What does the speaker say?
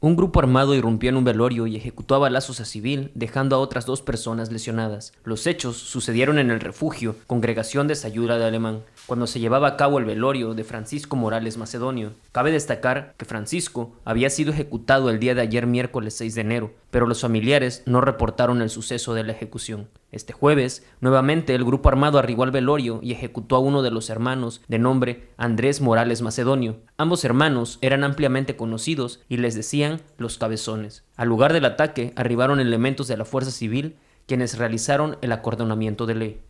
Un grupo armado irrumpió en un velorio y ejecutó a balazos a civil, dejando a otras dos personas lesionadas. Los hechos sucedieron en el refugio, congregación desayuda de alemán, cuando se llevaba a cabo el velorio de Francisco Morales Macedonio. Cabe destacar que Francisco había sido ejecutado el día de ayer miércoles 6 de enero, pero los familiares no reportaron el suceso de la ejecución. Este jueves, nuevamente, el grupo armado arribó al velorio y ejecutó a uno de los hermanos, de nombre Andrés Morales Macedonio. Ambos hermanos eran ampliamente conocidos y les decían los cabezones. Al lugar del ataque arribaron elementos de la Fuerza Civil, quienes realizaron el acordonamiento de ley.